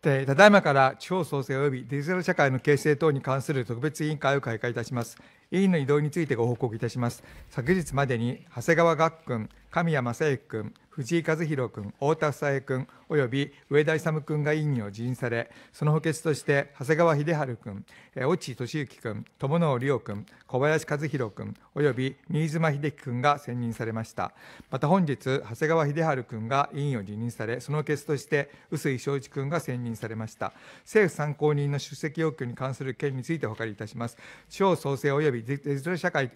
ただいまから地方創生及びデジタル社会の形成等に関する特別委員会を開会いたします。委員の移動についてご報告いたします。昨日までに長谷川学君、神谷正幸君、藤井和弘君、太田房江君、および上田勇君が委員を辞任され、その補欠として、長谷川秀治君、越智俊之君、友野理央君、小林和弘君、および新妻秀樹君が選任されました。また本日、長谷川秀治君が委員を辞任され、その補欠として、臼井正一君が選任されました。政府参考人の出席要求に関する件についておかりいたします。地方創生及びデジタル社会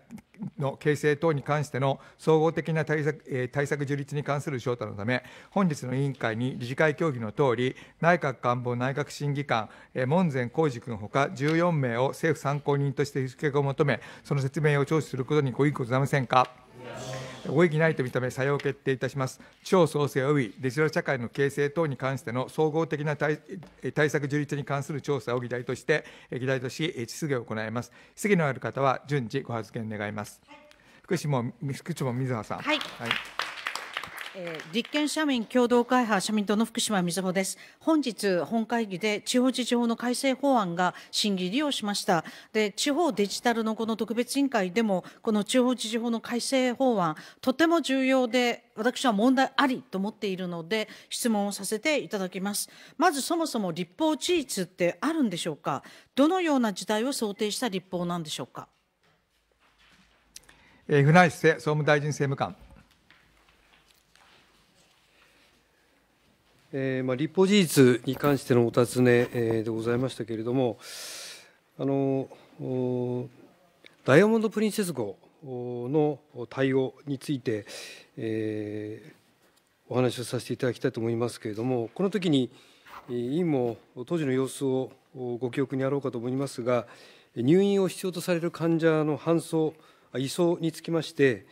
の形成等に関しての総合的な対策,、えー、対策樹立に関するする翔太のため本日の委員会に理事会協議のとおり内閣官房内閣審議官門前浩二君ほか14名を政府参考人として日けを求めその説明を聴取することにご異議ございませんかご異議ないと認め、採用決定いたします。地方創生及びデジタル社会の形成等に関しての総合的な対策樹立に関する調査を議題として、議題とし、質疑を行います。質疑のある方は順次ご発言願います。はい、福島、福島水葉さん。はい、はいえー、立憲社民共同会派社民党の福島みずほです。本日、本会議で地方自治法の改正法案が審議入りをしました。で、地方デジタルのこの特別委員会でも、この地方自治法の改正法案、とても重要で、私は問題ありと思っているので、質問をさせていただきます。まずそもそも立法事実ってあるんでしょうかどのような事態を想定した立法なんでしょうか。えー、船井総務大臣政務官。えーまあ、立法事実に関してのお尋ね、えー、でございましたけれども、あのダイヤモンド・プリンセス号の対応について、えー、お話をさせていただきたいと思いますけれども、この時に委員も当時の様子をご記憶にあろうかと思いますが、入院を必要とされる患者の搬送、移送につきまして、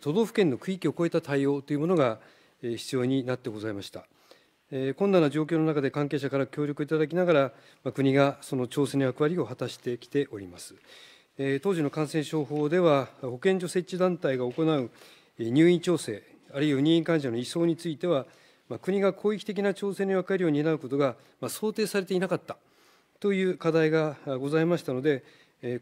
都道府県の区域を超えた対応というものが必要になってございました。困難な状況の中で関係者から協力いただきながら、国がその調整の役割を果たしてきております。当時の感染症法では、保健所設置団体が行う入院調整、あるいは入院患者の移送については、国が広域的な調整の役割を担うことが想定されていなかったという課題がございましたので、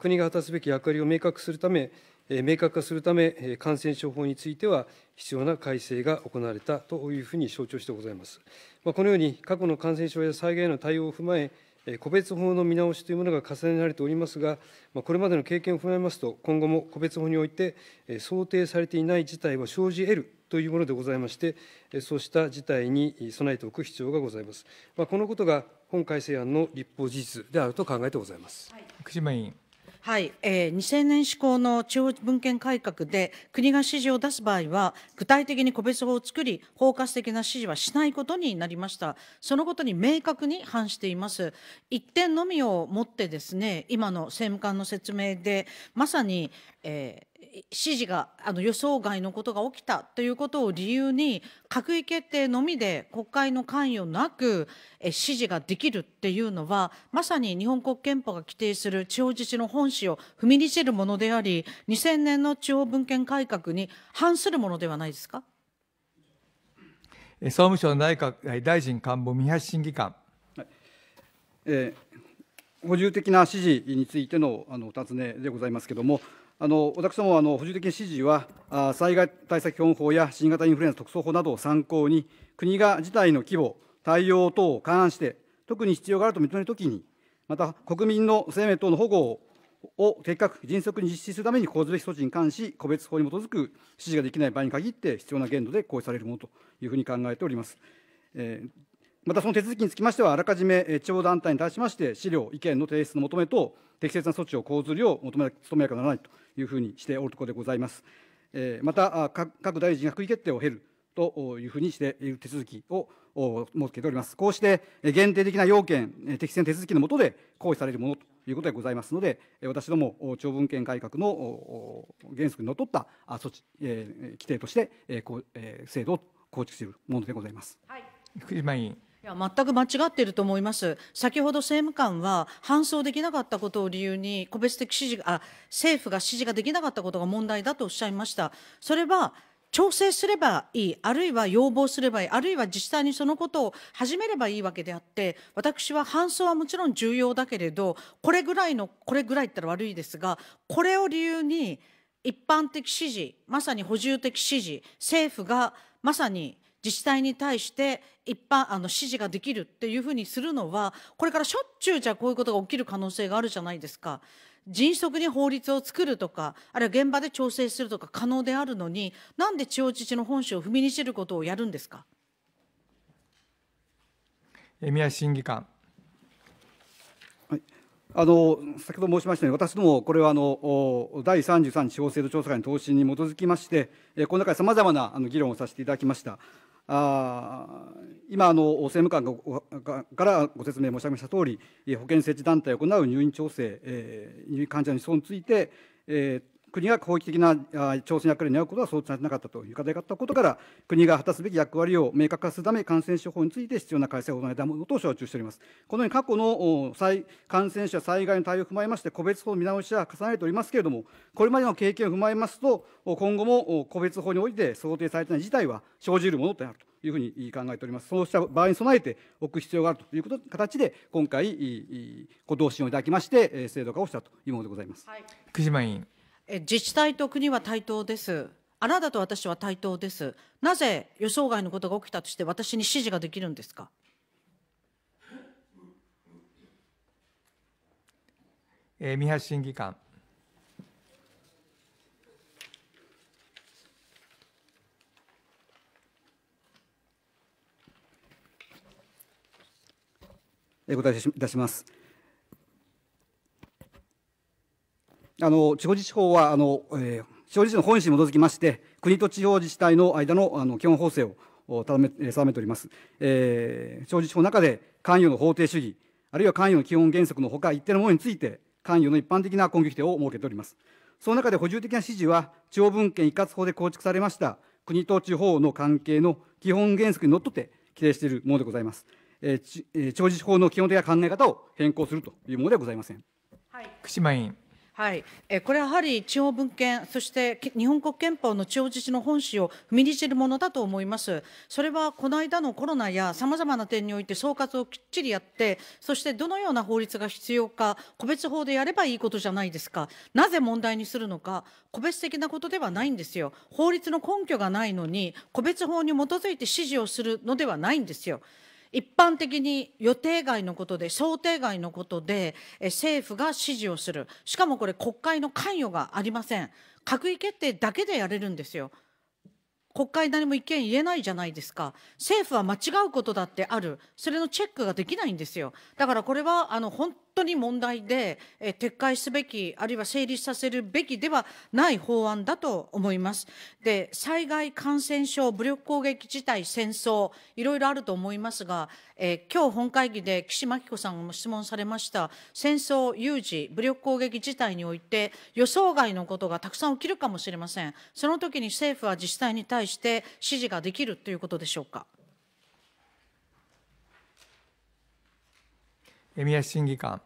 国が果たすべき役割を明確するため、明確化するため、感染症法については必要な改正が行われたというふうに承知をしてございます。このように過去の感染症や災害への対応を踏まえ、個別法の見直しというものが重ねられておりますが、これまでの経験を踏まえますと、今後も個別法において、想定されていない事態は生じ得るというものでございまして、そうした事態に備えておく必要がございます。このことが本改正案の立法事実であると考えてございます。はい、福島委員はい、えー、2000年施行の地方文献改革で国が指示を出す場合は具体的に個別法を作り包括的な指示はしないことになりましたそのことに明確に反しています一点のみをもってですね今の政務官の説明でまさに、えー指示があの予想外のことが起きたということを理由に閣議決定のみで国会の関与なく指示ができるっていうのはまさに日本国憲法が規定する地方自治の本旨を踏みにじるものであり2000年の地方文献改革に反するものではないですか総務省内閣大臣官房宮橋審議官。はい、えー補充的な指示についてのあのお尋ねでございますけれども、あの私どもあの補充的な指示はあ、災害対策基本法や新型インフルエンザ特措法などを参考に、国が事態の規模、対応等を勘案して、特に必要があると認めるときに、また国民の生命等の保護を的確、迅速に実施するために講ずべき措置に関し、個別法に基づく指示ができない場合に限って、必要な限度で行使されるものというふうに考えております。えー、またその手続きにつきましては、あらかじめ地方団体に対しまして、資料、意見の提出の求めと、適切な措置を講ずるよう求めなければならないというふうにしておるところでございます。また、各大臣が閣議決定を経るというふうにしている手続きを設けております。こうして限定的な要件、適正手続きの下で行使されるものということでございますので、私ども、長文権改革の原則にのっとった措置、規定として、制度を構築するものでございます。はい、福島委員いや全く間違っていると思います。先ほど政務官は搬送できなかったことを理由に個別的指示あ政府が指示ができなかったことが問題だとおっしゃいました。それは調整すればいい、あるいは要望すればいい、あるいは自治体にそのことを始めればいいわけであって、私は搬送はもちろん重要だけれど、これぐらいの、これぐらいったら悪いですが、これを理由に一般的指示、まさに補充的指示、政府がまさに自治体に対して一般あの指示ができるっていうふうにするのはこれからしょっちゅうじゃこういうことが起きる可能性があるじゃないですか。迅速に法律を作るとかあるいは現場で調整するとか可能であるのになんで地方自治の本州を踏みにじることをやるんですか宮審議官、はい、あの先ほど申しましたように、私ども、これはあの第33地方制度調査会の答申に基づきまして、この中でさまざまなあの議論をさせていただきました。あ今あの政務官からご説明申し上げましたとおり保健設置団体を行う入院調整、入院患者の思想について、国が広域的な挑戦役割を担うことは想定されてなかったという課題があったことから、国が果たすべき役割を明確化するため、感染症法について必要な改正を行えたものと承知しております。このように過去の感染者災害の対応を踏まえまして、個別法の見直しは重ねておりますけれども、これまでの経験を踏まえますと、今後も個別法において想定されていない事態は生じるものとなると。いうふうに考えております。そうした場合に備えておく必要があるということ形で、今回、ご答申をいただきまして、制度化をしたというものでございます。はい、島委員。え自治体と国は対等です。あなたと私は対等です。なぜ予想外のことが起きたとして私に指示ができるんですかえー、橋審議官。お答えいたします。あの地方自治法はあの、えー、地方自治の本質に基づきまして国と地方自治体の間のあの基本法制を定め定めております、えー、地方自治法の中で関与の法定主義あるいは関与の基本原則のほか一定のものについて関与の一般的な根拠規定を設けておりますその中で補充的な指示は地方分権一括法で構築されました国と地方の関係の基本原則にのっとって規定しているものでございます、え地方自治法の基本的な考え方を変更するというものではございません、はい、福島委員はい、えこれはやはり地方文献、そして日本国憲法の地方自治の本旨を踏みにじるものだと思います。それはこの間のコロナやさまざまな点において総括をきっちりやって、そしてどのような法律が必要か、個別法でやればいいことじゃないですか、なぜ問題にするのか、個別的なことではないんですよ。法律の根拠がないのに、個別法に基づいて指示をするのではないんですよ。一般的に予定外のことで想定外のことで政府が指示をするしかもこれ国会の関与がありません閣議決定だけでやれるんですよ国会何も意見言えないじゃないですか政府は間違うことだってあるそれのチェックができないんですよだからこれはあの本当に問題で、え撤回すべきあるいは成立させるべきではない法案だと思います。で災害感染症武力攻撃事態戦争いろいろあると思いますが、え今日本会議で岸真紀子さんも質問されました戦争有事武力攻撃事態において予想外のことがたくさん起きるかもしれません。その時に政府は自治体に対して指示ができるということでしょうか。宮市審議官。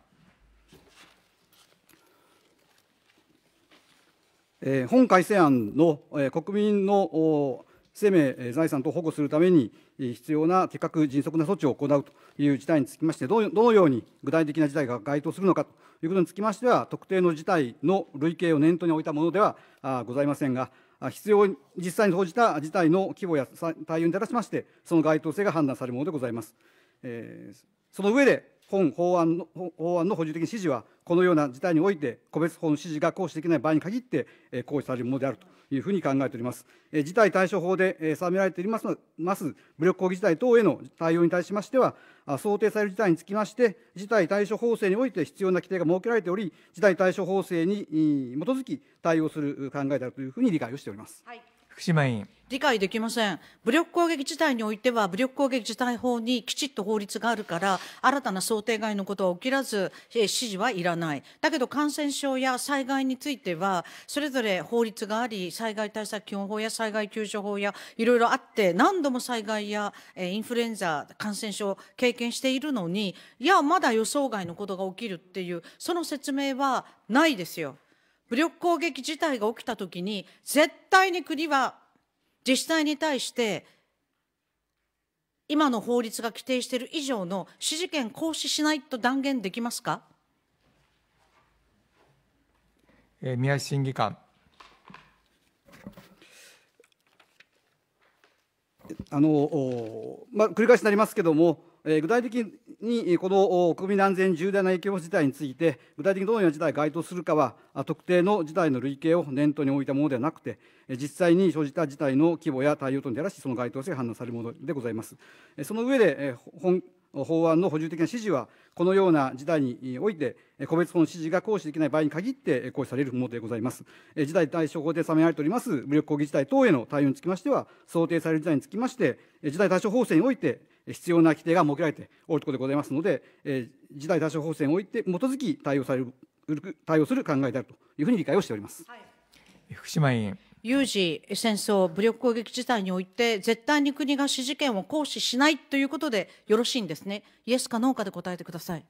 本改正案の国民の生命、財産等保護するために必要な的確、迅速な措置を行うという事態につきましてど、のように具体的な事態が該当するのかということにつきましては、特定の事態の類型を念頭に置いたものではございませんが、必要実際に応じた事態の規模や対応に照らしまして、その該当性が判断されるものでございます。えその上で本法案の法案の補充的指示は、このような事態において、個別法の指示が行使できない場合に限って、え行使されるものであるというふうに考えております。え事態対処法で、え定められてりますます武力抗議事態等への対応に対しましては、想定される事態につきまして、事態対処法制において必要な規定が設けられており、事態対処法制に基づき対応する考えであるというふうに理解をしております。はい福島委員理解できません武力攻撃事態においては武力攻撃事態法にきちっと法律があるから新たな想定外のことは起きらず指示はいらないだけど感染症や災害についてはそれぞれ法律があり災害対策基本法や災害救助法やいろいろあって何度も災害やインフルエンザ感染症を経験しているのにいやまだ予想外のことが起きるっていうその説明はないですよ。武力攻撃事態が起きたときに、絶対に国は自治体に対して、今の法律が規定している以上の支持権行使しないと断言できますか。えー、審議官。あのまあ、繰り返しになりますけども、え具体的にこの国民安全重大な影響事態について具体的にどのような事態が該当するかは特定の事態の類型を念頭に置いたものではなくて実際に生じた事態の規模や対応等に照らしその該当性が判断されるものでございますその上で本法案の補充的な指示は、このような事態において、個別法の指示が行使できない場合に限って行使されるものでございます。事態対処法で定められております武力抗議事態等への対応につきましては、想定される事態につきまして、事態対処法制において、必要な規定が設けられておるところでございますので、事態対処法制において基づき対応される、対応する考えであるというふうに理解をしております。はい、福島委員。有事、戦争、武力攻撃事態において、絶対に国が支持権を行使しないということでよろしいんですね。イエスかノーかで答えてください。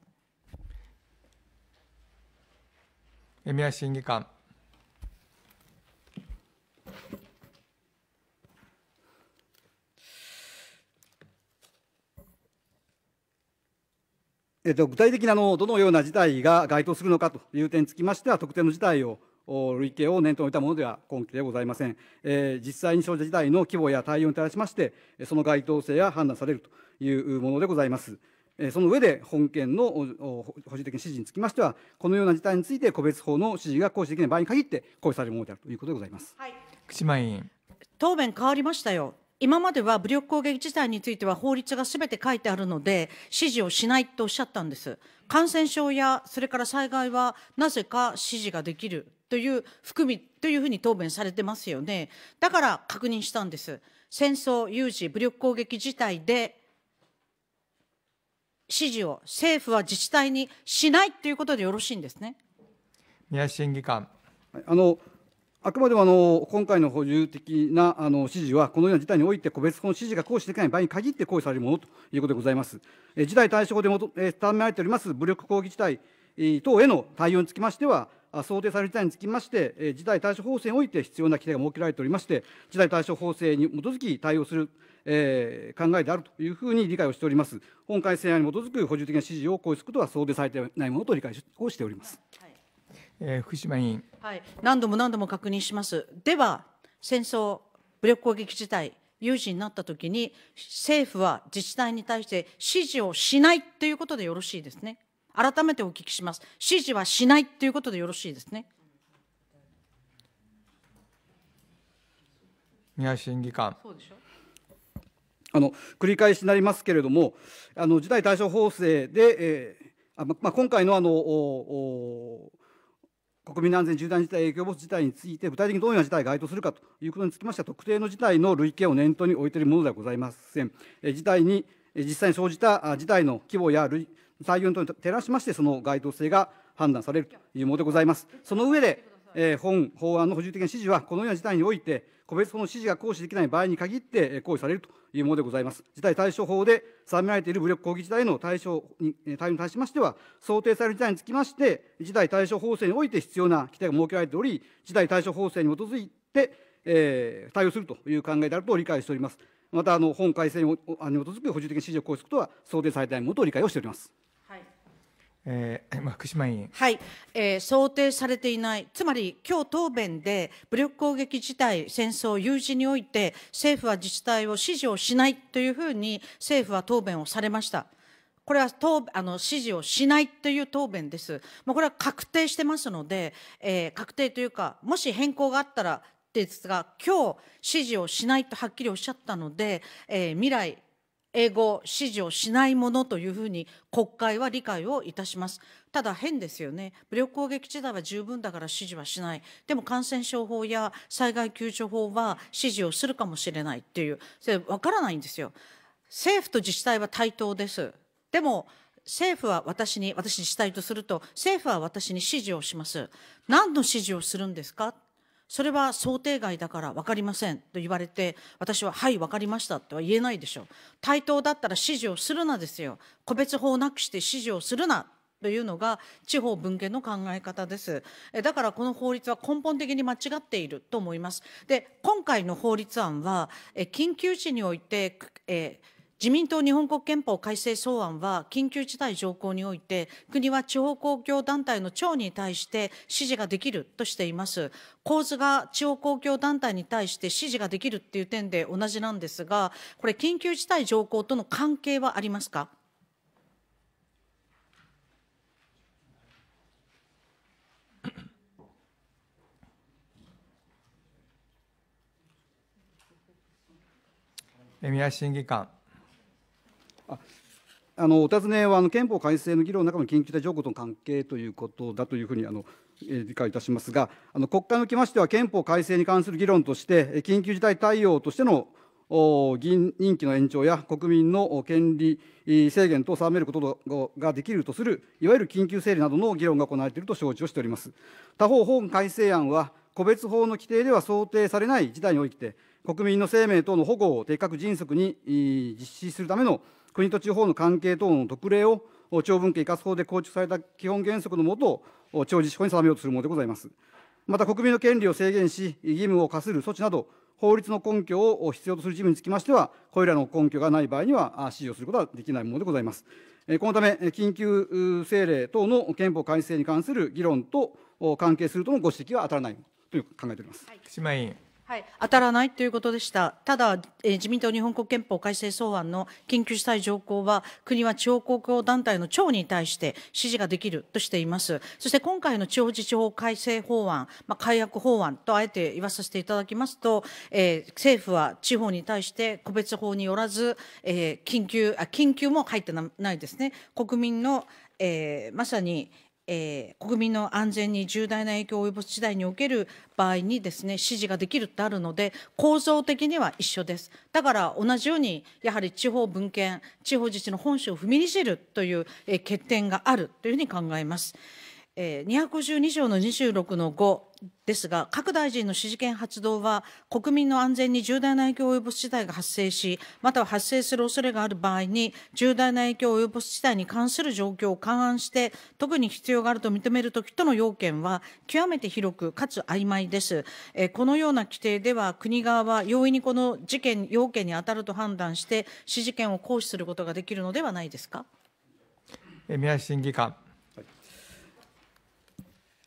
宮審議官。えっと、具体的なのどのような事態が該当するのかという点につきましては、特定の事態を類型を念頭に置いたものでは根拠でございません、えー、実際に生じた事態の規模や対応に対しましてその該当性が判断されるというものでございますその上で本件の保守的な指示につきましてはこのような事態について個別法の指示が行使できない場合に限って行使されるものであるということでございます、はい、口前委員答弁変わりましたよ今までは武力攻撃事態については法律がすべて書いてあるので指示をしないとおっしゃったんです感染症やそれから災害はなぜか指示ができるという含みというふうに答弁されてますよねだから確認したんです戦争有事武力攻撃事態で指示を政府は自治体にしないということでよろしいんですね宮審議官あのあくまでもあの今回の補充的なあの指示は、このような事態において個別法の指示が行使できない場合に限って行使されるものということでございます。え事態対処法でもと、え定められております武力攻撃事態等への対応につきましては、想定される事態につきまして、え事態対処法制において必要な規定が設けられておりまして、事態対処法制に基づき対応する、え考えであるというふうに理解をしております。本改正案に基づく補充的な指示を行使することは想定されていないものと理解をしております。はい、えー、福島委員、はい、何度も何度も確認します。では、戦争、武力攻撃事態、有事になったときに、政府は自治体に対して指示をしないということでよろしいですね。改めてお聞きします。指示はしないということでよろしいですね。宮審議官。そうでしょあの繰り返しになりますけれども、あの事態対処法制で、えーあまあ、今回のあのおお国民安全重大事態影響防止事態について、具体的にどのような事態が該当するかということにつきましては、特定の事態の類型を念頭に置いているものではございません。えー、事態に実際に生じた事態の規模や類採用と照らしまして、その該当性が判断されるというものでございます。その上で、えー、本法案の補充的な指示は、このような事態において、個別法の指示が行使できない場合に限って行使されるというものでございます。事態対処法で定められている武力攻撃事態の対処に対応に対しましては、想定される事態につきまして、事態対処法制において必要な規定が設けられており、事態対処法制に基づいて、えー、対応するという考えであると理解しております。また、あの本改正に基づく補充的な指示を行使することは想定されていないものと理解をしております。えー、福島委員、はいえー、想定されていない、つまり今日答弁で武力攻撃事態、戦争、有事において政府は自治体を支持をしないというふうに政府は答弁をされました。これは答あの指示をしないという答弁です。まこれは確定してますので、えー、確定というか、もし変更があったらですが、今日指示をしないとはっきりおっしゃったので、えー、未来、英語支持をしないものというふうに国会は理解をいたします。ただ変ですよね。武力攻撃自体は十分だから支持はしない。でも感染症法や災害救助法は支持をするかもしれないっていう、それわからないんですよ。政府と自治体は対等です。でも政府は私に、私自治体とすると、政府は私に支持をします。何の支持をするんですかそれは想定外だから分かりませんと言われて私は「はい分かりました」とは言えないでしょう対等だったら指示をするなですよ個別法なくして指示をするなというのが地方分権の考え方ですだからこの法律は根本的に間違っていると思いますで今回の法律案は緊急時において、えー自民党日本国憲法改正草案は緊急事態条項において国は地方公共団体の長に対して指示ができるとしています構図が地方公共団体に対して指示ができるっていう点で同じなんですがこれ緊急事態条項との関係はありますか宮審議官あのお尋ねはあの憲法改正の議論の中の緊急事態条項との関係ということだというふうにあの理解いたしますが、あの国会におきましては憲法改正に関する議論として緊急事態対応としての議員任期の延長や国民の権利制限等を定めることができるとするいわゆる緊急整理などの議論が行われていると承知をしております他方本改正案は個別法の規定では想定されない事態において国民の生命等の保護を的確迅速に実施するための国と地方の関係等の特例を長文家生か法で構築された基本原則のもとを長寿司法に定めようとするものでございます。また国民の権利を制限し、義務を課する措置など、法律の根拠を必要とする事務につきましては、これらの根拠がない場合には、指示をすることはできないものでございます。このため、緊急政令等の憲法改正に関する議論と関係するとのご指摘は当たらないという考えております。はい、島委員はい、当たらないということでした。ただ、えー、自民党日本国憲法改正草案の緊急事態条項は、国は地方公共団体の長に対して指示ができるとしています。そして今回の地方自治法改正法案、まあ、改法案とあえて言わさせていただきますと、えー、政府は地方に対して個別法によらず、えー、緊急あ、緊急も入ってないですね。国民の、えー、まさに、えー、国民の安全に重大な影響を及ぼす事態における場合にですね指示ができるってあるので構造的には一緒ですだから同じようにやはり地方分権地方自治の本州を踏みにじるという、えー、欠点があるというふうに考えます。えー、252条の26の5ですが各大臣の支持権発動は国民の安全に重大な影響を及ぼす事態が発生しまたは発生する恐れがある場合に重大な影響を及ぼす事態に関する状況を勘案して特に必要があると認めるときとの要件は極めて広くかつ曖昧です、えこのような規定では国側は容易にこの事件要件に当たると判断して支持権を行使することができるのではないですか宮審議官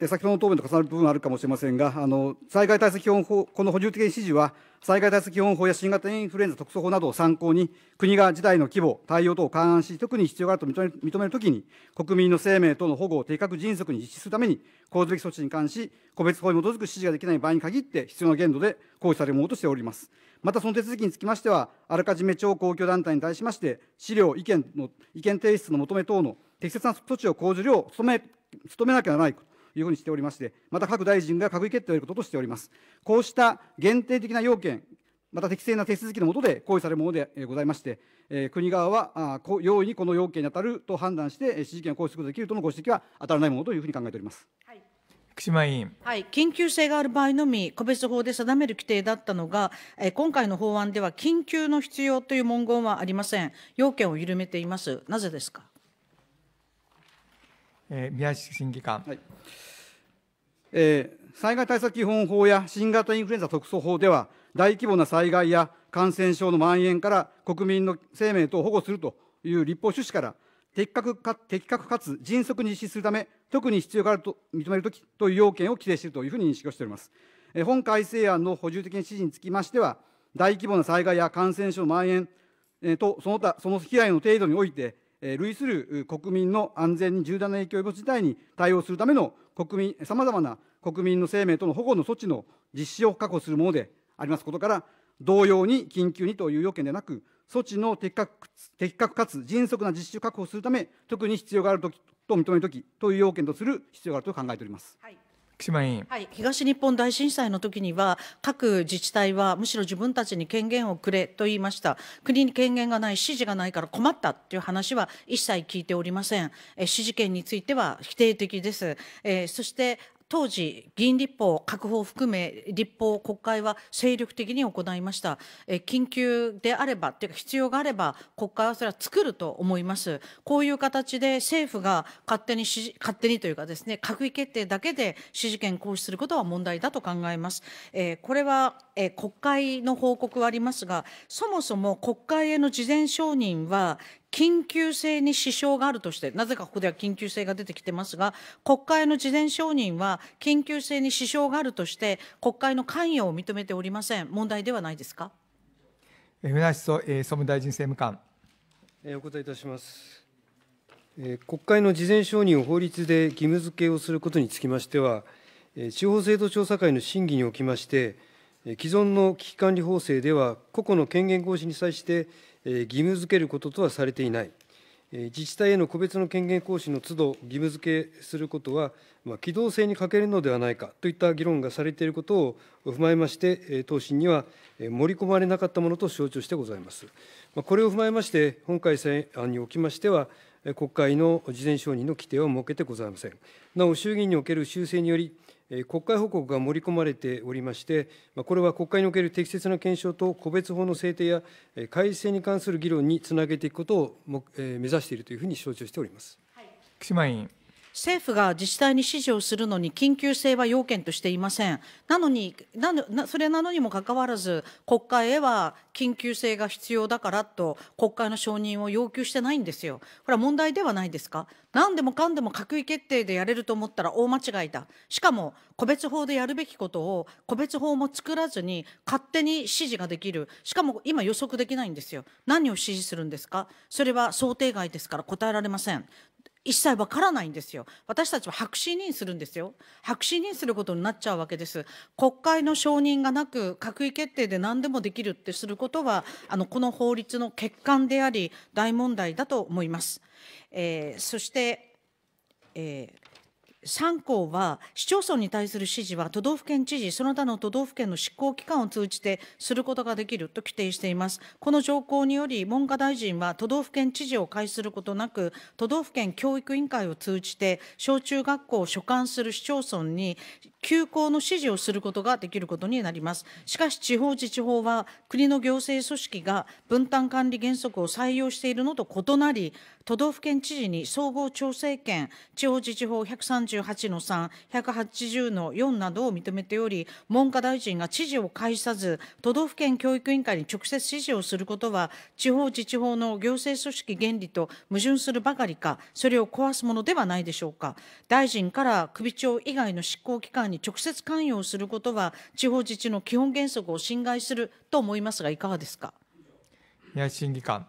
先ほどの答弁と重なる部分があるかもしれませんが、あの災害対策基本法、この補充的指示は、災害対策基本法や新型インフルエンザ特措法などを参考に、国が事態の規模、対応等を勘案し、特に必要があると認め認めるときに、国民の生命等の保護を的確迅速に実施するために、講ずべき措置に関し、個別法に基づく指示ができない場合に限って、必要な限度で行使されるものとしております。またその手続きにつきましては、あらかじめ超公共団体に対しまして、資料、意見の意見提出の求め等の適切な措置を講ずるよう努め努めなきゃならないいうふうにしておりまして、また各大臣が閣議決定を得ることとしております。こうした限定的な要件、また適正な手続きの下で行為されるものでございまして、国側は容易にこの要件に当たると判断して、指示権を行使することができるとのご指摘は当たらないものというふうに考えております。福島委員、はい、緊急性がある場合のみ個別法で定める規定だったのが、え今回の法案では緊急の必要という文言はありません要件を緩めていますなぜですか、えー、宮市審議官、はいえー、災害対策基本法や新型インフルエンザ特措法では、大規模な災害や感染症の蔓延から国民の生命等を保護するという立法趣旨から、的確か的確かつ迅速に実施するため、特に必要があると認めるときという要件を規定しているというふうに認識をしております。えー、本改正案の補充的な指示につきましては、大規模な災害や感染症の蔓延、えー、とその他、その被害の程度において、えー、類する国民の安全に重大な影響を及ぼす事態に対応するための国民さまざまな国民の生命との保護の措置の実施を確保するものでありますことから同様に緊急にという要件でなく措置の的確的確かつ迅速な実施を確保するため特に必要があるときと認めるときという要件とする必要があると考えております。はい島委員、はい、東日本大震災の時には各自治体はむしろ自分たちに権限をくれと言いました国に権限がない指示がないから困ったという話は一切聞いておりませんえ指示権については否定的です、えー、そして当時、議員立法、閣法を含め、立法、国会は精力的に行いました。え緊急であれば、というか必要があれば、国会はそれは作ると思います。こういう形で政府が勝手に勝手にというかですね、閣議決定だけで支持権行使することは問題だと考えます。えこれは、え国会の報告はありますが、そもそも国会への事前承認は、緊急性に支障があるとしてなぜかここでは緊急性が出てきてますが国会の事前承認は緊急性に支障があるとして国会の関与を認めておりません問題ではないですか村橋総務大臣政務官お答えいたします国会の事前承認を法律で義務付けをすることにつきましては地方制度調査会の審議におきまして既存の危機管理法制では個々の権限行使に際して義務づけることとはされていない、自治体への個別の権限行使の都度義務付けすることは、機動性に欠けるのではないかといった議論がされていることを踏まえまして、答申には盛り込まれなかったものと承知をしてございます。これを踏まえまして、本改正案におきましては、国会の事前承認の規定を設けてございません。なお、衆議院における修正により、国会報告が盛り込まれておりまして、これは国会における適切な検証と個別法の制定や改正に関する議論につなげていくことを目指しているというふうに承知をしております。福島委員政府が自治体に指示をするのに緊急性は要件としていません。なのに、ななそれなのにもかかわらず、国会へは緊急性が必要だからと、国会の承認を要求してないんですよ。これは問題ではないですか。何でもかんでも閣議決定でやれると思ったら大間違いだ。しかも、個別法でやるべきことを、個別法も作らずに、勝手に指示ができる。しかも、今予測できないんですよ。何を指示するんですか。それは想定外ですから答えられません。一切わからないんですよ私たちは白紙認するんですよ白紙認することになっちゃうわけです国会の承認がなく閣議決定で何でもできるってすることはあのこの法律の欠陥であり大問題だと思います、えー、そして、えー、3項は市町村に対する指示は都道府県知事その他の都道府県の執行機関を通じてすることができると規定していますこの条項により文科大臣は都道府県知事を介することなく都道府県教育委員会を通じて小中学校を所管する市町村に休校の指示をすることができることになりますしかし地方自治法は国の行政組織が分担管理原則を採用しているのと異なり都道府県知事に総合調整権地方自治法138の3180の4などを認めており文科大臣が知事を介さず都道府県教育委員会に直接指示をすることは地方自治法の行政組織原理と矛盾するばかりかそれを壊すものではないでしょうか大臣から首長以外の執行機関に直接関与をすることは地方自治の基本原則を侵害すると思いますがいかがですか宮審議官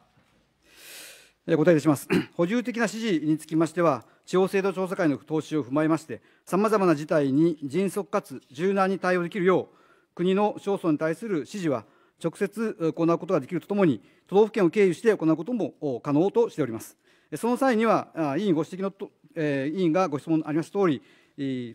お答えいたします 補充的な指示につきましては地方制度調査会の踏襲を踏まえましてさまざまな事態に迅速かつ柔軟に対応できるよう国の省村に対する指示は直接行うことができるとともに都道府県を経由して行うことも可能としておりますその際には委員ご指摘のと、えー、委員がご質問ありましたとおり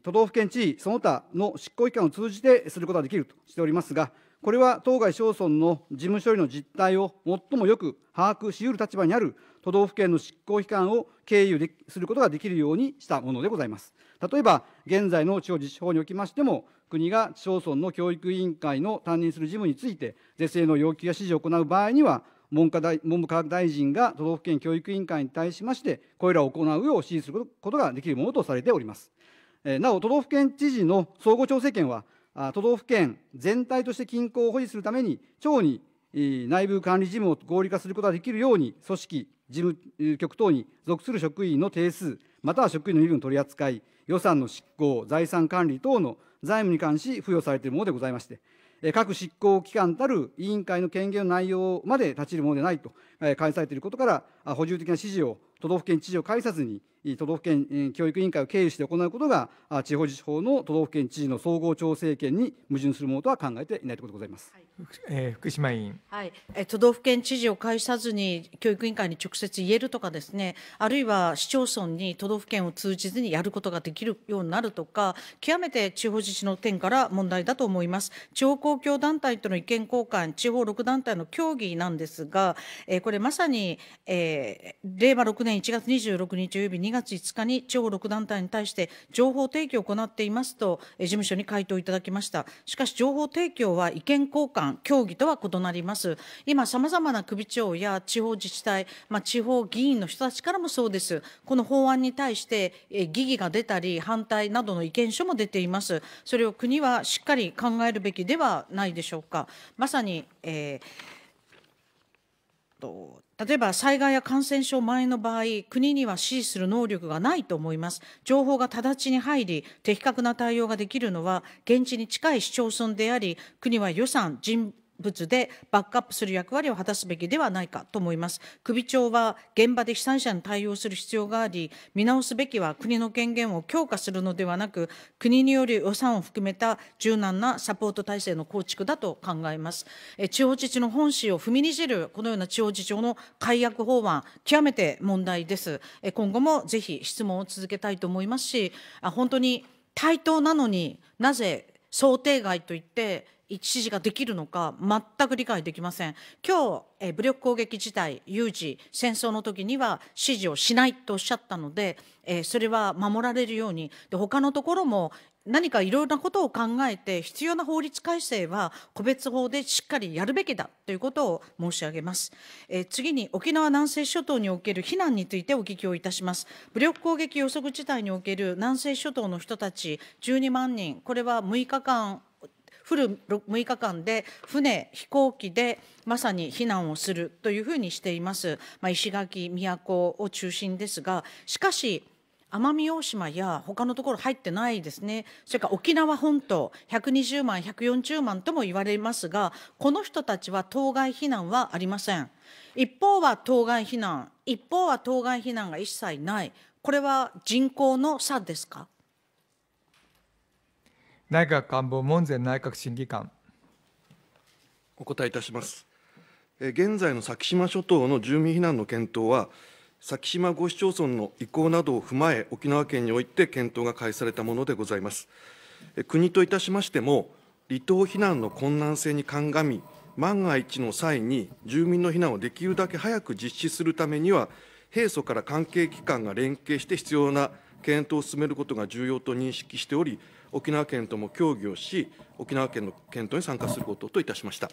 都道府県知事その他の執行機関を通じてすることができるとしておりますがこれは当該市町村の事務処理の実態を最もよく把握しうる立場にある都道府県の執行機関を経由することができるようにしたものでございます。例えば、現在の地方自治法におきましても、国が市町村の教育委員会の担任する事務について、是正の要求や指示を行う場合には、文科大文部科学大臣が都道府県教育委員会に対しまして、これらを行うよう指示することができるものとされております。なお、都道府県知事の総合調整権は、都道府県全体として均衡を保持するために町に内部管理事務を合理化することができるように組織事務局等に属する職員の定数または職員の身分取り扱い予算の執行財産管理等の財務に関し付与されているものでございまして各執行機関たる委員会の権限の内容まで立ち入るものでないと返されていることから補充的な指示を都道府県知事を介さずに都道府県教育委員会を経由して行うことが地方自治法の都道府県知事の総合調整権に矛盾するものとは考えていないということでございます、はいえー、福島委員、はいえー、都道府県知事を介さずに教育委員会に直接言えるとかですねあるいは市町村に都道府県を通じずにやることができるようになるとか極めて地方自治の点から問題だと思います地方公共団体との意見交換地方6団体の協議なんですが、えー、これまさに、えー、令和6年1月26日及び2月5日に地方6団体に対して情報提供を行っていますと事務所に回答いただきましたしかし情報提供は意見交換協議とは異なります今さまざまな首長や地方自治体、まあ、地方議員の人たちからもそうですこの法案に対して疑義が出たり反対などの意見書も出ていますそれを国はしっかり考えるべきではないでしょうかまさに、えー例えば災害や感染症前の場合国には支持する能力がないと思います情報が直ちに入り的確な対応ができるのは現地に近い市町村であり国は予算人物でバックアップする役割を果たすべきではないかと思います首長は現場で被災者に対応する必要があり見直すべきは国の権限を強化するのではなく国による予算を含めた柔軟なサポート体制の構築だと考えます地方自治の本心を踏みにじるこのような地方自治の改悪法案極めて問題です今後もぜひ質問を続けたいと思いますし本当に対等なのになぜ想定外といって一示ができるのか全く理解できません今日、え武力攻撃事態有事戦争の時には指示をしないとおっしゃったので、えそれは守られるようにで他のところも何かいろいろなことを考えて必要な法律改正は個別法でしっかりやるべきだということを申し上げます、え次に沖縄南西諸島における避難についてお聞きをいたします武力攻撃予測事態における南西諸島の人たち12万人これは6日間フル6日間で船、飛行機でまさに避難をするというふうにしています。まあ、石垣、宮古を中心ですが、しかし、奄美大島や他のところ入ってないですねそれから沖縄本島120万140万とも言われますがこの人たちは当該避難はありません一方は当該避難一方は当該避難が一切ないこれは人口の差ですか内閣官房門前内閣審議官。お答えいたします。現在の先島諸島の住民避難の検討は、先島5市町村の意向などを踏まえ、沖縄県において検討が開始されたものでございます。国といたしましても、離島避難の困難性に鑑み、万が一の際に住民の避難をできるだけ早く実施するためには、平素から関係機関が連携して必要な検討を進めることが重要と認識しており、沖縄県とも協議をし、沖縄県の検討に参加することといたしました。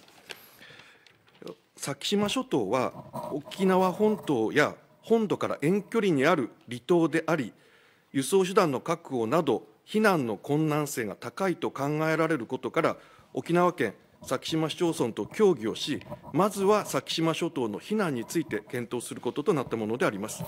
先島諸島は沖縄本島や本土から遠距離にある離島であり、輸送手段の確保など、避難の困難性が高いと考えられることから、沖縄県、先島市町村と協議をし、まずは先島諸島の避難について検討することとなったものであります。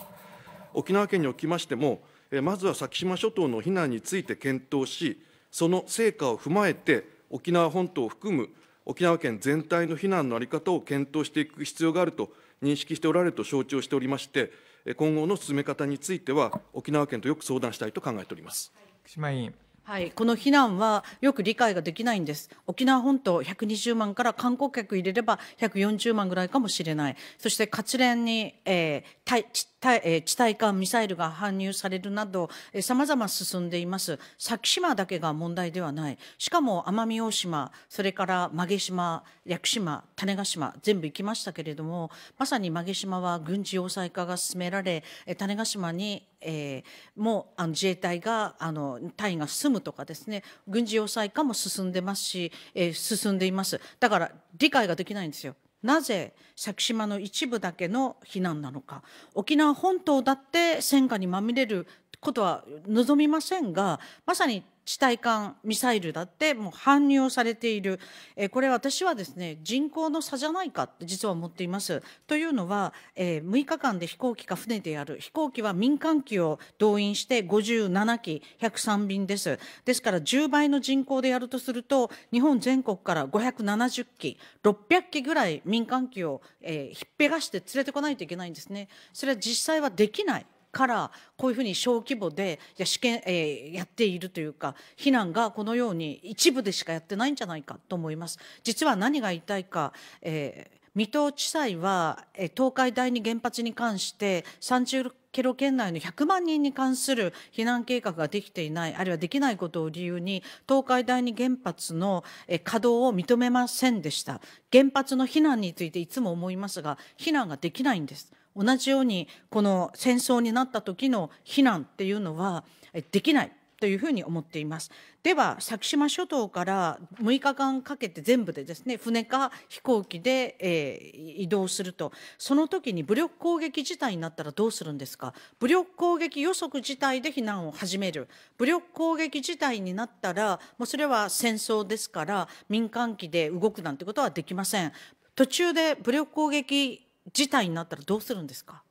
沖縄県におきましても、まずは先島諸島の避難について検討し、その成果を踏まえて、沖縄本島を含む沖縄県全体の避難の在り方を検討していく必要があると認識しておられると承知をしておりまして、今後の進め方については、沖縄県とよく相談したいと考えております。福島委員はい、この避難はよく理解ができないんです沖縄本島120万から観光客入れれば140万ぐらいかもしれないそして活連に、えー、地えー、地対艦ミサイルが搬入されるなどさまざま進んでいます先島だけが問題ではないしかも奄美大島それから馬毛島屋久島種子島全部行きましたけれどもまさに馬毛島は軍事要塞化が進められ種子島にえー、もうあの自衛隊があの隊員が進むとかですね軍事要塞化も進んでますし、えー、進んでいますだから理解ができないんですよ。なぜ先島の一部だけの避難なのか沖縄本島だって戦火にまみれることは望みませんがまさに地対艦ミサイルだってもう搬入されている、えー、これ私はですね人口の差じゃないかって実は思っています。というのは、えー、6日間で飛行機か船でやる飛行機は民間機を動員して57機103便ですですから10倍の人口でやるとすると日本全国から570機600機ぐらい民間機を、えー、ひっぺがして連れてこないといけないんですね。それは実際はできないからこういうふうに小規模でや試験、えー、やっているというか避難がこのように一部でしかやってないんじゃないかと思います。実は何が言いたいか、えー水戸地裁は東海第二原発に関して30キロ圏内の100万人に関する避難計画ができていないあるいはできないことを理由に東海第二原発の稼働を認めませんでした原発の避難についていつも思いますが避難ができないんです。同じようにこの戦争になった時の避難っていうのはできないというふうに思っています。では先島諸島から6日間かけて全部でですね船か飛行機で、えー、移動するとその時に武力攻撃事態になったらどうするんですか武力攻撃予測自体で避難を始める武力攻撃事態になったらもうそれは戦争ですから民間機で動くなんてことはできません。途中で武力攻撃事態になったらどうするんですか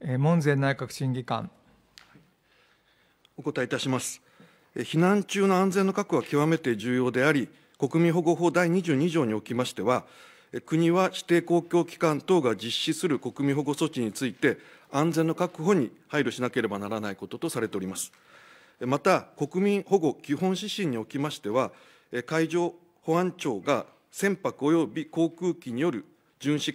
え門前内閣審議官お答えいたします避難中の安全の確保は極めて重要であり国民保護法第22条におきましては国は指定公共機関等が実施する国民保護措置について安全の確保に配慮しなければならないこととされておりますまた国民保護基本指針におきましては海上保安庁が船舶及び航空機による巡視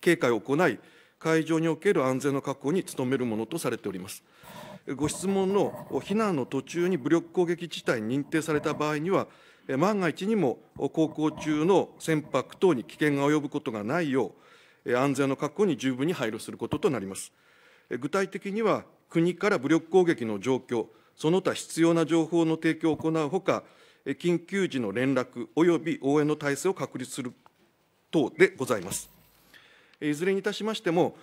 警戒を行い、会場における安全の確保に努めるものとされております。ご質問の避難の途中に武力攻撃事態に認定された場合には、万が一にも航行中の船舶等に危険が及ぶことがないよう、安全の確保に十分に配慮することとなります。具体的には、国から武力攻撃の状況、その他必要な情報の提供を行うほか、緊急時の連絡及び応援の体制を確立する等でございます。いずれにいたしましても、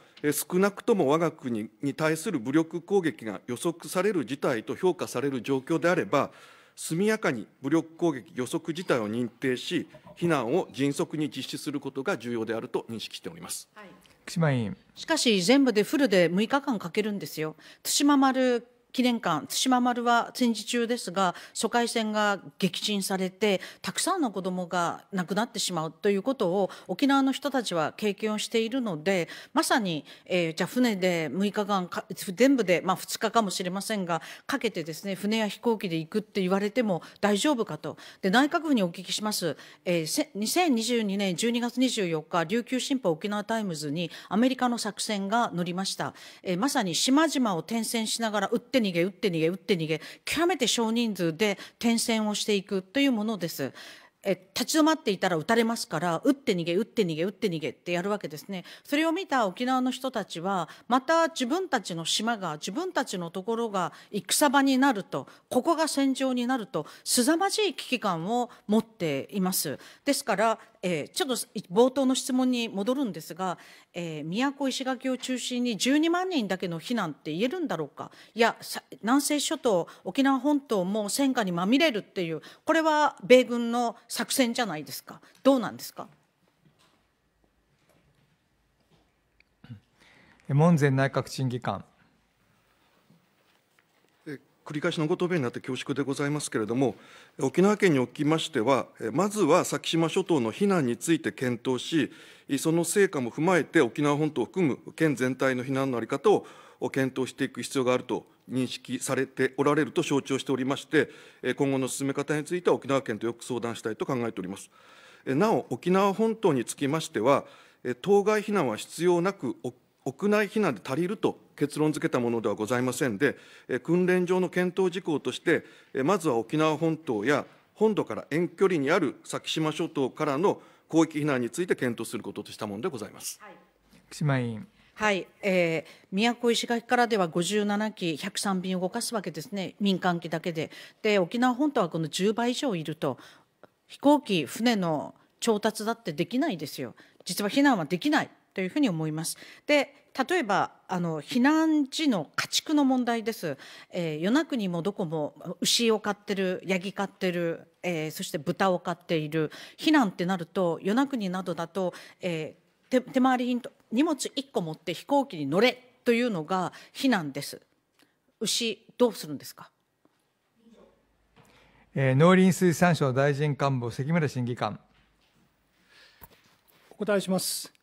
少なくとも我が国に対する武力攻撃が予測される事態と評価される状況であれば、速やかに武力攻撃予測事態を認定し、避難を迅速に実施することが重要であると認識しております。はい、しかし、全部でフルで6日間かけるんですよ。対馬丸記念館対馬丸は戦時中ですが疎開船が撃沈されてたくさんの子どもが亡くなってしまうということを沖縄の人たちは経験をしているのでまさに、えー、じゃあ船で6日間か全部で、まあ、2日かもしれませんがかけてですね船や飛行機で行くって言われても大丈夫かとで内閣府にお聞きします、えー、2022年12月24日琉球新報沖縄タイムズにアメリカの作戦が載りました、えー、まさに島々を転戦しながら撃って逃げ打って逃げ打って逃げ極めて少人数で転戦をしていくというものです。え立ち止まっていたら撃たれますから撃って逃げ撃って逃げ撃って逃げってやるわけですねそれを見た沖縄の人たちはまた自分たちの島が自分たちのところが戦場になるとここが戦場になるとすさまじい危機感を持っていますですからえー、ちょっと冒頭の質問に戻るんですが、えー、都石垣を中心に12万人だけの避難って言えるんだろうかいや南西諸島沖縄本島も戦火にまみれるっていうこれは米軍の作戦じゃないですかどうなんですか門前内閣審議官繰り返しのご答弁になって恐縮でございますけれども、沖縄県におきましては、まずは先島諸島の避難について検討し、その成果も踏まえて、沖縄本島を含む県全体の避難の在り方を検討していく必要があると認識されておられると承知をしておりまして、今後の進め方については沖縄県とよく相談したいと考えております。なお、沖縄本島につきましては、当該避難は必要なく、屋内避難で足りると結論付けたものではございませんで、訓練上の検討事項として、まずは沖縄本島や本土から遠距離にある先島諸島からの広域避難について検討することとしたものでございます。はい、委員はい、えー、宮古石垣からでは57機103便を動かすわけですね民間機だけでで沖縄本島はこの10倍以上いると飛行機船の調達だってできないですよ実は避難はできないというふうに思います。で例えばあの避難時の家畜の問題です、えー、夜中にもどこも牛を飼ってるヤギ飼ってる、えー、そして豚を飼っている避難ってなると与那国などだと、えー、手手回り品と荷物一個持って飛行機に乗れというのが避難です牛どうするんですかえー、農林水産省大臣官房関村審議官お答えします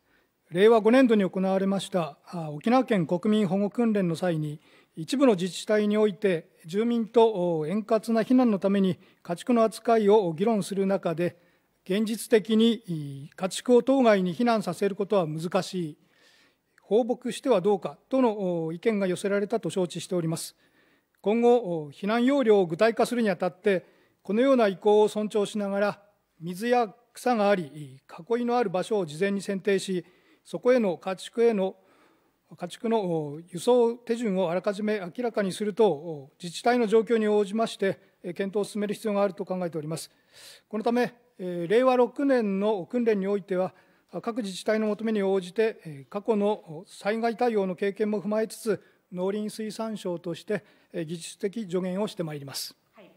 令和5年度に行われました沖縄県国民保護訓練の際に、一部の自治体において、住民と円滑な避難のために家畜の扱いを議論する中で、現実的に家畜を当該に避難させることは難しい、放牧してはどうかとの意見が寄せられたと承知しております。今後、避難要領を具体化するにあたって、このような意向を尊重しながら、水や草があり、囲いのある場所を事前に選定し、そこへの家畜への家畜の輸送手順をあらかじめ明らかにすると、自治体の状況に応じまして、検討を進める必要があると考えております。このため、令和6年の訓練においては、各自治体の求めに応じて、過去の災害対応の経験も踏まえつつ、農林水産省として技術的助言をしてまいります。はい、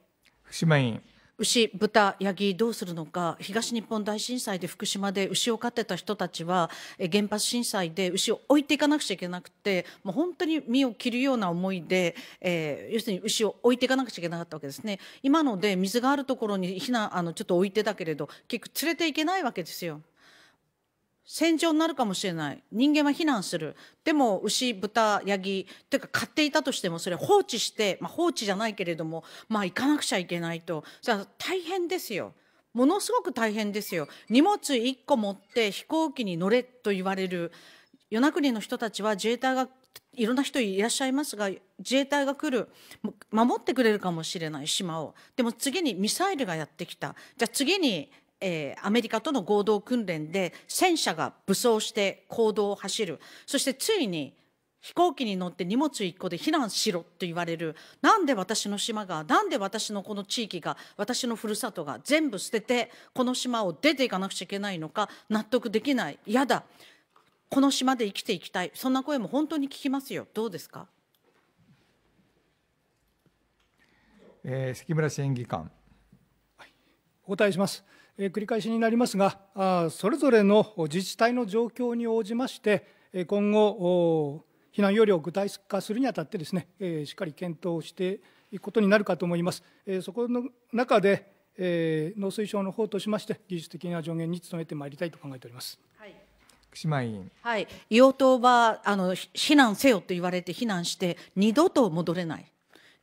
福島委員牛、豚、ヤギどうするのか東日本大震災で福島で牛を飼ってた人たちは原発震災で牛を置いていかなくちゃいけなくてもう本当に身を切るような思いで、えー、要するに牛を置いていかなくちゃいけなかったわけですね今ので水があるところに避難あのちょっと置いてたけれど結局連れていけないわけですよ。戦場になるかもしれない人間は避難するでも牛豚ヤギというか買っていたとしてもそれ放置して、まあ、放置じゃないけれどもまあ行かなくちゃいけないとじゃあ大変ですよものすごく大変ですよ荷物1個持って飛行機に乗れと言われる与那国の人たちは自衛隊がいろんな人いらっしゃいますが自衛隊が来る守ってくれるかもしれない島をでも次にミサイルがやってきたじゃあ次にえー、アメリカとの合同訓練で戦車が武装して行動を走るそしてついに飛行機に乗って荷物1個で避難しろと言われるなんで私の島がなんで私のこの地域が私のふるさとが全部捨ててこの島を出ていかなくちゃいけないのか納得できない嫌だこの島で生きていきたいそんな声も本当に聞きますよどうですか、えー、関村審議官お答えします。え繰り返しになりますがあそれぞれの自治体の状況に応じまして今後避難要領を具体化するにあたってですね、えしっかり検討していくことになるかと思います。えそこの中で、え農水省の方としまして技術的な助言に努めてまいりたいと考えております。はい福島委員、はい、硫黄島はあの避難せよと言われて避難して二度と戻れない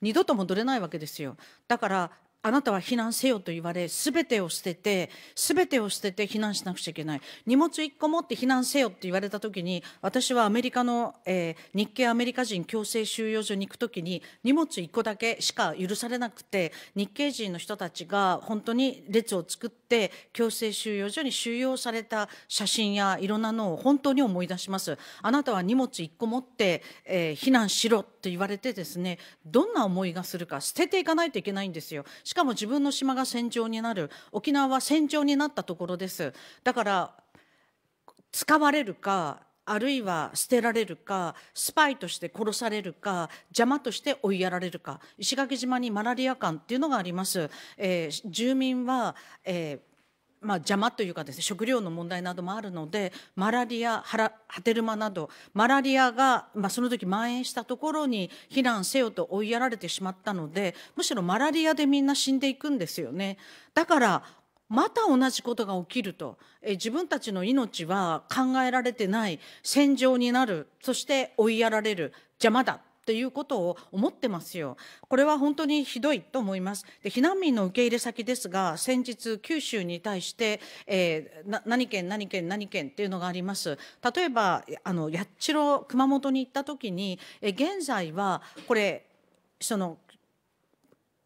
二度と戻れないわけですよだからあなたは避難せよと言われ、すべてを捨てて、すべてを捨てて避難しなくちゃいけない。荷物1個持って避難せよって言われたときに、私はアメリカの、えー、日系アメリカ人強制収容所に行くときに、荷物1個だけしか許されなくて、日系人の人たちが本当に列を作って、強制収容所に収容された写真やいろんなのを本当に思い出します。あなたは荷物1個持って、えー、避難しろと言われてですねどんな思いがするか捨てていかないといけないんですよしかも自分の島が戦場になる沖縄は戦場になったところですだから使われるかあるいは捨てられるかスパイとして殺されるか邪魔として追いやられるか石垣島にマラリア館っていうのがあります、えー、住民は、えーまあ、邪魔というかですね食料の問題などもあるのでマラリアハラハテルマなどマラリアが、まあ、その時蔓延したところに避難せよと追いやられてしまったのでむしろマラリアでみんな死んでいくんですよね。だからまた同じことが起きると、え自分たちの命は考えられてない戦場になるそして追いやられる邪魔だということを思ってますよ。これは本当にひどいと思います。で避難民の受け入れ先ですが、先日、九州に対して、えー、何県、何県、何県っていうのがあります。例えば、あの八代、熊本に行ったときに、え現在は、これ、その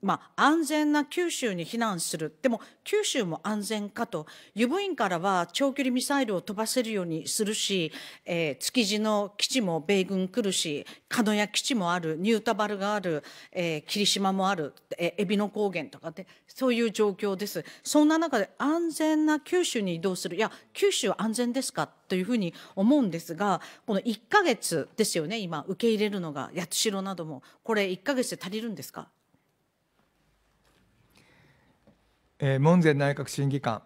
まあ、安全な九州に避難するでも九州も安全かと湯布院からは長距離ミサイルを飛ばせるようにするし、えー、築地の基地も米軍来るし鹿屋基地もあるニュータバルがある、えー、霧島もある、えー、海老高原とかってそういう状況ですそんな中で安全な九州に移動するいや九州安全ですかというふうに思うんですがこの1か月ですよね今受け入れるのが八代などもこれ1か月で足りるんですかえー、門前内閣審議官。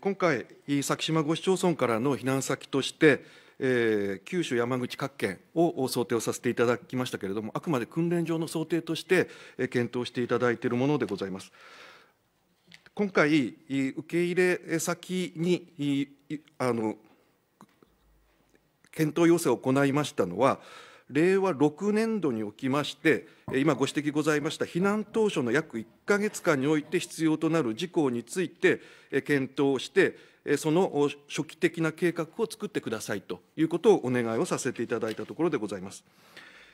今回、先島ご市町村からの避難先として、えー、九州、山口各県を想定をさせていただきましたけれども、あくまで訓練上の想定として、えー、検討していただいているものでございます。今回、受け入れ先にあの検討要請を行いましたのは、令和6年度におきまして、今ご指摘ございました避難当初の約1か月間において必要となる事項について検討して、その初期的な計画を作ってくださいということをお願いをさせていただいたところでございます。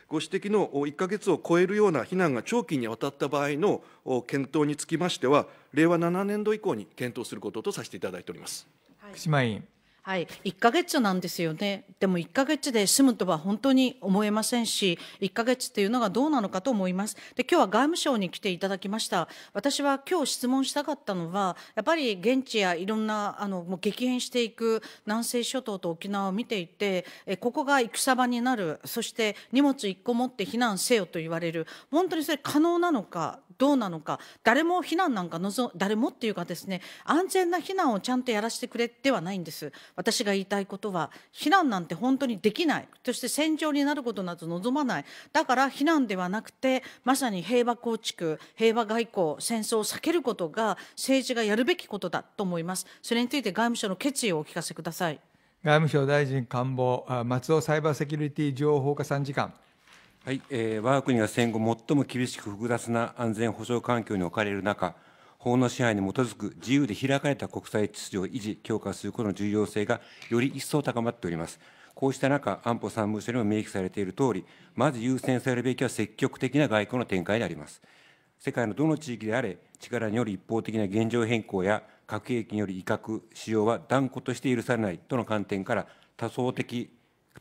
ご指摘の1か月を超えるような避難が長期にわたった場合の検討につきましては、令和7年度以降に検討することとさせていただいております。福島委員はい、1ヶ月なんですよね。でも1ヶ月で済むとは本当に思えませんし、1ヶ月っていうのがどうなのかと思います。で、今日は外務省に来ていただきました。私は今日質問したかったのは、やっぱり現地やいろんなあのもう激変していく南西諸島と沖縄を見ていて、えここが戦場になる、そして荷物1個持って避難せよと言われる、本当にそれ可能なのかどうなのか誰も避難なんか望誰もっていうかですね安全な避難をちゃんとやらせてくれではないんです私が言いたいことは避難なんて本当にできないそして戦場になることなど望まないだから避難ではなくてまさに平和構築平和外交戦争を避けることが政治がやるべきことだと思いますそれについて外務省の決意をお聞かせください外務省大臣官房松尾サイバーセキュリティ情報課参事官はい、えー、我が国が戦後最も厳しく複雑な安全保障環境に置かれる中、法の支配に基づく自由で開かれた国際秩序を維持、強化することの重要性がより一層高まっております。こうした中、安保三文書にも明記されている通り、まず優先されるべきは積極的な外交の展開であります。世界のどの地域であれ、力による一方的な現状変更や核兵器による威嚇、使用は断固として許されないとの観点から、多層的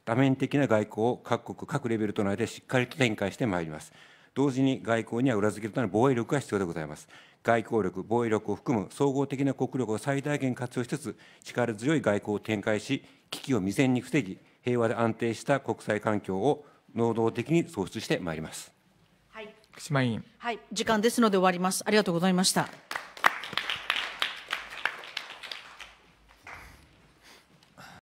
多面的な外交を各国、各レベルとの間でしっかりと展開してまいります。同時に外交には裏付けるため防衛力が必要でございます。外交力、防衛力を含む総合的な国力を最大限活用しつつ、力強い外交を展開し、危機を未然に防ぎ、平和で安定した国際環境を能動的に創出してまいります。はい、福島委員。はい、時間ですので終わります。ありがとうございました。